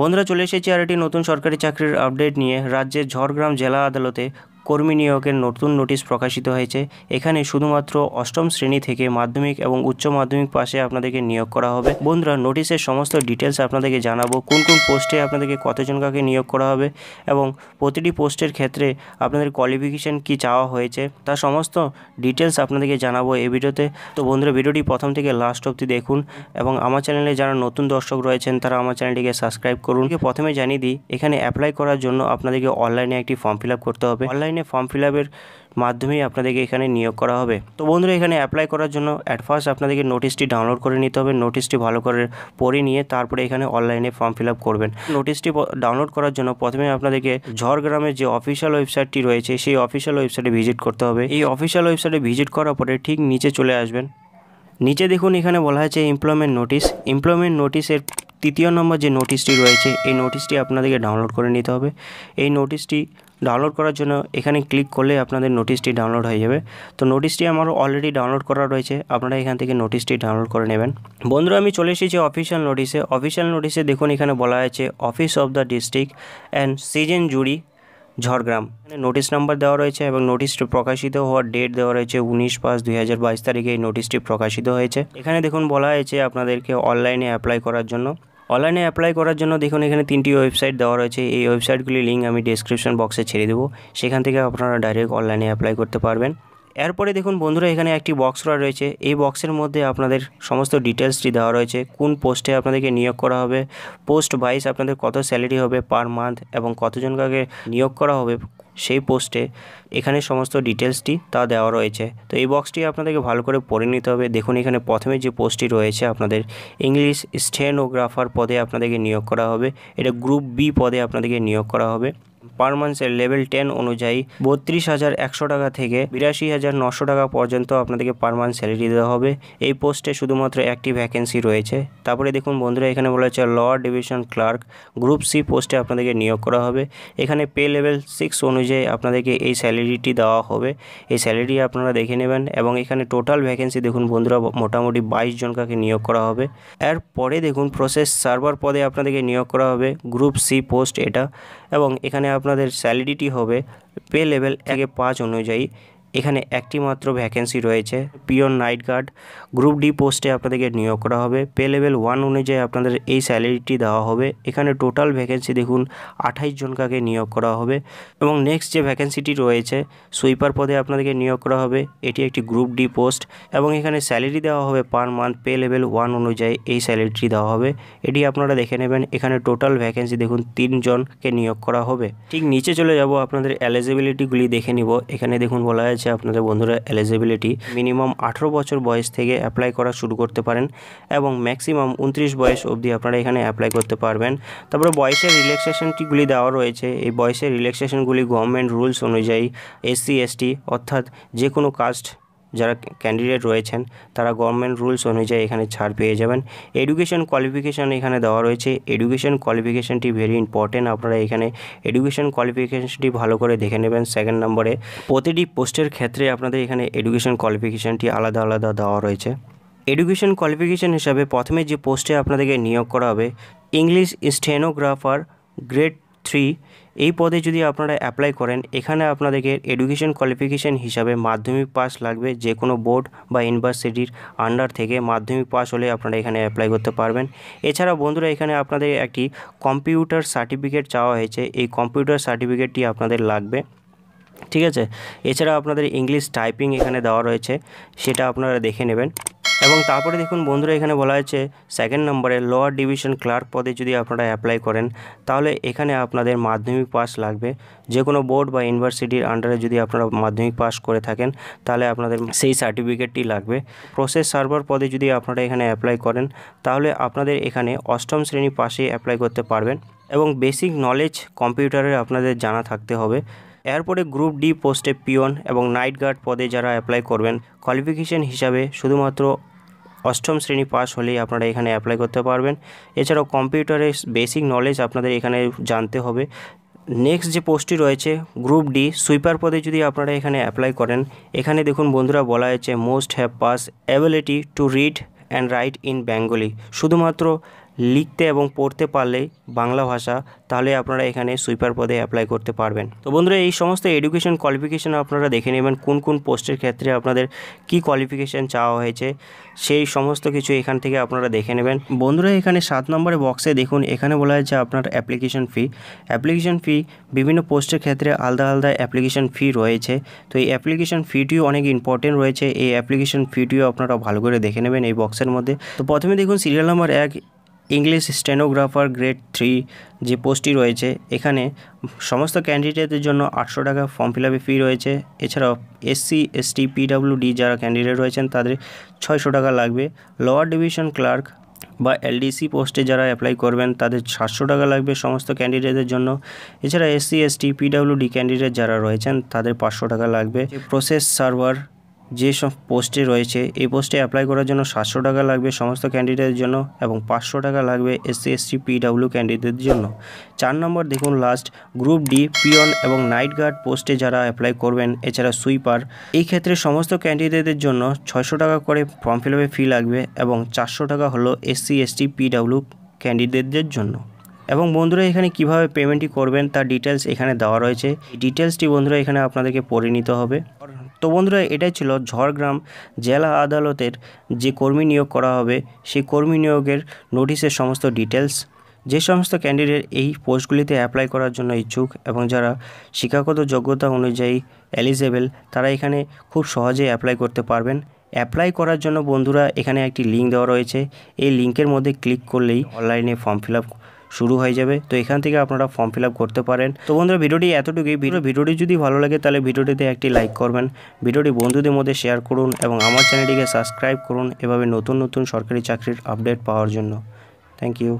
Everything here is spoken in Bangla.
বন্ধুরা চলে এসেছি আর একটি নতুন সরকারি চাকরির আপডেট নিয়ে রাজ্যের ঝড়গ্রাম জেলা আদালতে কর্মী নিয়োগের নতুন নোটিশ প্রকাশিত হয়েছে এখানে শুধুমাত্র অষ্টম শ্রেণী থেকে মাধ্যমিক এবং উচ্চ মাধ্যমিক পাশে আপনাদেরকে নিয়োগ করা হবে বন্ধুরা নোটিশের সমস্ত ডিটেলস আপনাদেরকে জানাবো কোন কোন পোস্টে আপনাদেরকে কতজন কাকে নিয়োগ করা হবে এবং প্রতিটি পোস্টের ক্ষেত্রে আপনাদের কোয়ালিফিকেশান কি চাওয়া হয়েছে তার সমস্ত ডিটেলস আপনাদেরকে জানাবো এই ভিডিওতে তো বন্ধুরা ভিডিওটি প্রথম থেকে লাস্ট অবধি দেখুন এবং আমার চ্যানেলে যারা নতুন দর্শক রয়েছেন তারা আমার চ্যানেলটিকে সাবস্ক্রাইব করুন প্রথমে জানিয়ে দিই এখানে অ্যাপ্লাই করার জন্য আপনাদেরকে অনলাইনে একটি ফর্ম ফিল করতে হবে অনলাইন অনলাইনে ফর্ম ফিল আপের মাধ্যমেই আপনাদেরকে এখানে নিয়োগ করা হবে তো বন্ধুরা এখানে অ্যাপ্লাই করার জন্য অ্যাট আপনাদেরকে নোটিশটি ডাউনলোড করে নিতে হবে নোটিশটি ভালো করে পড়ে নিয়ে তারপরে এখানে অনলাইনে ফর্ম ফিল আপ করবেন নোটিশটি ডাউনলোড করার জন্য প্রথমে আপনাদেরকে ঝড়গ্রামের যে অফিসিয়াল ওয়েবসাইটটি রয়েছে সেই অফিসিয়াল ওয়েবসাইটে ভিজিট করতে হবে এই অফিসিয়াল ওয়েবসাইটে ভিজিট করার পরে ঠিক নিচে চলে আসবেন নিচে দেখুন এখানে বলা হয়েছে এমপ্লয়মেন্ট নোটিশ এমপ্লয়মেন্ট নোটিশের তৃতীয় নম্বর যে নোটিশটি রয়েছে এই নোটিশটি আপনাদেরকে ডাউনলোড করে নিতে হবে এই নোটিশটি ডাউনলোড করার জন্য এখানে ক্লিক করলে আপনাদের নোটিশটি ডাউনলোড হয়ে যাবে তো নোটিশটি আমার অলরেডি ডাউনলোড করা রয়েছে আপনারা এখান থেকে নোটিশটি ডাউনলোড করে নেবেন বন্ধুরা আমি চলে এসেছি অফিসিয়াল নোটিশে অফিসিয়াল নোটিশে দেখুন এখানে বলা হয়েছে office of the district and sessions judge Jhargram notice number দেওয়া রয়েছে এবং নোটিশটি প্রকাশিত হওয়ার ডেট দেওয়া রয়েছে উনিশ পাঁচ দুই হাজার বাইশ তারিখে এই নোটিশটি প্রকাশিত হয়েছে এখানে দেখুন বলা হয়েছে আপনাদেরকে অনলাইনে অ্যাপ্লাই করার জন্য অনলাইনে অ্যাপ্লাই করার জন্য দেখুন এখানে তিনটি ওয়েবসাইট দেওয়া রয়েছে এই ওয়েবসাইটগুলির লিঙ্ক আমি ডিসক্রিপশন বক্সে ছেড়ে দেবো সেখান থেকে আপনারা ডাইরেক্ট অনলাইনে অ্যাপ্লাই করতে পারবেন এরপরে দেখুন বন্ধুরা এখানে একটি বক্স করা রয়েছে এই বক্সের মধ্যে আপনাদের সমস্ত ডিটেলসটি দেওয়া রয়েছে কোন পোস্টে আপনাদেরকে নিয়োগ করা হবে পোস্ট ভাইস আপনাদের কত স্যালারি হবে পার মান্থ এবং কতজনকে নিয়োগ করা হবে সেই পোস্টে এখানে সমস্ত ডিটেলসটি তা দেওয়া রয়েছে তো এই বক্সটি আপনাদেরকে ভালো করে পড়ে নিতে হবে দেখুন এখানে প্রথমে যে পোস্টটি রয়েছে আপনাদের ইংলিশ স্টেনোগ্রাফার পদে আপনাদেরকে নিয়োগ করা হবে এটা গ্রুপ বি পদে আপনাদেরকে নিয়োগ করা হবে পার মান্থের লেভেল টেন অনুযায়ী বত্রিশ হাজার একশো টাকা থেকে বিরাশি হাজার নশো টাকা পর্যন্ত আপনাদেরকে মান্থ স্যালারি দেওয়া হবে এই পোস্টে শুধুমাত্র একটি ভ্যাকেন্সি রয়েছে তারপরে দেখুন বন্ধুরা এখানে বলা হচ্ছে lower division clerk group C পোস্টে আপনাদেরকে নিয়োগ করা হবে এখানে পে লেভেল সিক্স অনুযায়ী আপনাদেরকে এই স্যালারিটি দেওয়া হবে এই স্যালারি আপনারা দেখে নেবেন এবং এখানে টোটাল ভ্যাকেন্সি দেখুন বন্ধুরা মোটামুটি বাইশ জনকাকে নিয়োগ করা হবে এরপরে দেখুন প্রসেস সার্ভার পদে আপনাদেরকে নিয়োগ করা হবে গ্রুপ সি পোস্ট এটা এবং এখানে আপনাদের স্যালারিটি হবে পে লেভেল একে পাঁচ অনুযায়ী এখানে একটি মাত্র ভ্যাকেন্সি রয়েছে peon night guard group D পোস্টে আপনাদেরকে নিয়োগ করা হবে পে লেভেল ওয়ান অনুযায়ী আপনাদের এই স্যালারিটি দেওয়া হবে এখানে টোটাল ভ্যাকেন্সি দেখুন আঠাইশ জনকাকে নিয়োগ করা হবে এবং নেক্সট যে ভ্যাকেন্সিটি রয়েছে সুইপার পদে আপনাদেরকে নিয়োগ করা হবে এটি একটি গ্রুপ ডি পোস্ট এবং এখানে স্যালারি দেওয়া হবে per month pay level one অনুযায়ী এই স্যালারিটি দেওয়া হবে এটি আপনারা দেখে নেবেন এখানে টোটাল ভ্যাকেন্সি দেখুন তিনজনকে নিয়োগ করা হবে ঠিক নিচে চলে যাব আপনাদের এলিজিবিলিটিগুলি দেখে নিব এখানে দেখুন বলা আছে রয়েছে আপনাদের বন্ধুরা এলিজিবিলিটি মিনিমাম আঠেরো বছর বয়স থেকে অ্যাপ্লাই করা শুরু করতে পারেন এবং ম্যাক্সিমাম উনত্রিশ বয়স অবধি আপনারা এখানে অ্যাপ্লাই করতে পারবেন তারপরে বয়সের রিল্যাক্সেশনটিগুলি দেওয়া রয়েছে এই বয়সের রিল্যাক্সেশনগুলি গভর্নমেন্ট রুলস অনুযায়ী এসসি এসটি অর্থাৎ যে কোনো কাস্ট যারা ক্যান্ডিডেট রয়েছেন তারা গভর্নমেন্ট রুলস অনুযায়ী এখানে ছাড় পেয়ে যাবেন এডুকেশন কোয়ালিফিকেশান এখানে দেওয়া রয়েছে এডুকেশন কোয়ালিফিকেশানটি ভেরি ইম্পর্টেন্ট আপনারা এখানে এডুকেশন কোয়ালিফিকেশানটি ভালো করে দেখে নেবেন সেকেন্ড নম্বরে প্রতিটি পোস্টের ক্ষেত্রে আপনাদের এখানে এডুকেশন কোয়ালিফিকেশানটি আলাদা আলাদা দেওয়া রয়েছে এডুকেশন কোয়ালিফিকেশান হিসাবে প্রথমে যে পোস্টে আপনাদেরকে নিয়োগ করা হবে ইংলিশ স্টেনোগ্রাফার গ্রেড থ্রি এই পদে যদি আপনারা অ্যাপ্লাই করেন এখানে আপনাদেরকে এডুকেশন কোয়ালিফিকেশান হিসাবে মাধ্যমিক পাস লাগবে যে কোনো বোর্ড বা ইউনিভার্সিটির আন্ডার থেকে মাধ্যমিক পাস হলে আপনারা এখানে অ্যাপ্লাই করতে পারবেন এছাড়া বন্ধুরা এখানে আপনাদের একটি কম্পিউটার সার্টিফিকেট চাওয়া হয়েছে এই কম্পিউটার সার্টিফিকেটটি আপনাদের লাগবে ঠিক আছে এছাড়া আপনাদের ইংলিশ টাইপিং এখানে দেওয়া রয়েছে সেটা আপনারা দেখে নেবেন এবং তারপরে দেখুন বন্ধুরা এখানে বলা হয়েছে সেকেন্ড নম্বরে লোয়ার ডিভিশন ক্লার্ক পদে যদি আপনারা অ্যাপ্লাই করেন তাহলে এখানে আপনাদের মাধ্যমিক পাস লাগবে যে কোনো বোর্ড বা ইউনিভার্সিটির আন্ডারে যদি আপনারা মাধ্যমিক পাস করে থাকেন তাহলে আপনাদের সেই সার্টিফিকেটটি লাগবে প্রসেস সার্ভার পদে যদি আপনারা এখানে অ্যাপ্লাই করেন তাহলে আপনাদের এখানে অষ্টম শ্রেণী পাশে অ্যাপ্লাই করতে পারবেন এবং বেসিক নলেজ কম্পিউটারের আপনাদের জানা থাকতে হবে এরপরে গ্রুপ ডি পোস্টে পিওন এবং নাইট গার্ড পদে যারা অ্যাপ্লাই করবেন কোয়ালিফিকেশন হিসাবে শুধুমাত্র অষ্টম শ্রেণী পাস হলেই আপনারা এখানে অ্যাপ্লাই করতে পারবেন এছাড়াও কম্পিউটারের বেসিক নলেজ আপনাদের এখানে জানতে হবে নেক্সট যে পোস্টটি রয়েছে গ্রুপ ডি সুইপার পদে যদি আপনারা এখানে অ্যাপ্লাই করেন এখানে দেখুন বন্ধুরা বলা হয়েছে most have pass ability to read and write in Bengali শুধুমাত্র লিখতে এবং পড়তে পারলে বাংলা ভাষা তাহলে আপনারা এখানে সুইপার পদে অ্যাপ্লাই করতে পারবেন তো বন্ধুরা এই সমস্ত এডুকেশন কোয়ালিফিকেশান আপনারা দেখে নেবেন কোন কোন পোস্টের ক্ষেত্রে আপনাদের কি কোয়ালিফিকেশান চাওয়া হয়েছে সেই সমস্ত কিছু এখান থেকে আপনারা দেখে নেবেন বন্ধুরা এখানে সাত নম্বরে বক্সে দেখুন এখানে বলা হয়েছে আপনার অ্যাপ্লিকেশন ফি অ্যাপ্লিকেশন ফি বিভিন্ন পোস্টের ক্ষেত্রে আলাদা আলাদা অ্যাপ্লিকেশন ফি রয়েছে তো এই অ্যাপ্লিকেশন ফিটিও অনেক ইম্পর্টেন্ট রয়েছে এই অ্যাপ্লিকেশান ফিটিও আপনারা ভালো করে দেখে নেবেন এই বক্সের মধ্যে তো প্রথমে দেখুন সিরিয়াল নম্বর এক ইংলিশ স্টেনোগ্রাফার গ্রেড থ্রি যে পোস্টটি রয়েছে এখানে সমস্ত ক্যান্ডিডেটের জন্য আটশো টাকা ফর্ম ফিল আপে ফি রয়েছে এছাড়াও এসসি এসটি পিডাব্লিউডি যারা ক্যান্ডিডেট রয়েছেন তাদের ছয়শো টাকা লাগবে লোয়ার ডিভিশন ক্লার্ক বা এলডিসি পোস্টে যারা অ্যাপ্লাই করবেন তাদের সাতশো টাকা লাগবে সমস্ত ক্যান্ডিডেটের জন্য এছাড়া এসসি এসটি পিডাব্লিউডি ক্যান্ডিডেট যারা রয়েছেন তাদের পাঁচশো টাকা লাগবে প্রসেস সার্ভার যে সব পোস্টে রয়েছে এই পোস্টে অ্যাপ্লাই করার জন্য সাতশো টাকা লাগবে সমস্ত ক্যান্ডিডেটের জন্য এবং পাঁচশো টাকা লাগবে এসসি এসটি পিডাব্লিউ ক্যান্ডিডেটের জন্য চার নম্বর দেখুন লাস্ট গ্রুপ ডি পিয়ন এবং নাইট গার্ড পোস্টে যারা অ্যাপ্লাই করবেন এছাড়া সুইপার এই ক্ষেত্রে সমস্ত ক্যান্ডিডেটদের জন্য ছয়শো টাকা করে ফর্ম ফিল ফি লাগবে এবং চারশো টাকা হলো এসসি এসটি পিডাব্লিউ ক্যান্ডিডেটদের জন্য এবং বন্ধুরা এখানে কিভাবে পেমেন্টটি করবেন তার ডিটেলস এখানে দেওয়া রয়েছে ডিটেলসটি বন্ধুরা এখানে আপনাদেরকে পরিণত হবে তো বন্ধুরা এটাই ছিল ঝড়গ্রাম জেলা আদালতের যে কর্মী নিয়োগ করা হবে সেই কর্মী নিয়োগের নোটিশের সমস্ত ডিটেলস যে সমস্ত ক্যান্ডিডেট এই পোস্টগুলিতে অ্যাপ্লাই করার জন্য ইচ্ছুক এবং যারা শিক্ষাগত যোগ্যতা অনুযায়ী এলিজেবেল তারা এখানে খুব সহজেই অ্যাপ্লাই করতে পারবেন অ্যাপ্লাই করার জন্য বন্ধুরা এখানে একটি লিঙ্ক দেওয়া রয়েছে এই লিঙ্কের মধ্যে ক্লিক করলেই অনলাইনে ফর্ম ফিল আপ শুরু হয়ে যাবে তো এখান থেকে আপনারা ফর্ম ফিল করতে পারেন তো বন্ধুরা ভিডিওটি এতটুকুই ভিডিওটি যদি ভালো লাগে তাহলে ভিডিওটিতে একটি লাইক করবেন ভিডিওটি বন্ধুদের মধ্যে শেয়ার করুন এবং আমার চ্যানেলটিকে সাবস্ক্রাইব করুন এভাবে নতুন নতুন সরকারি চাকরির আপডেট পাওয়ার জন্য থ্যাংক ইউ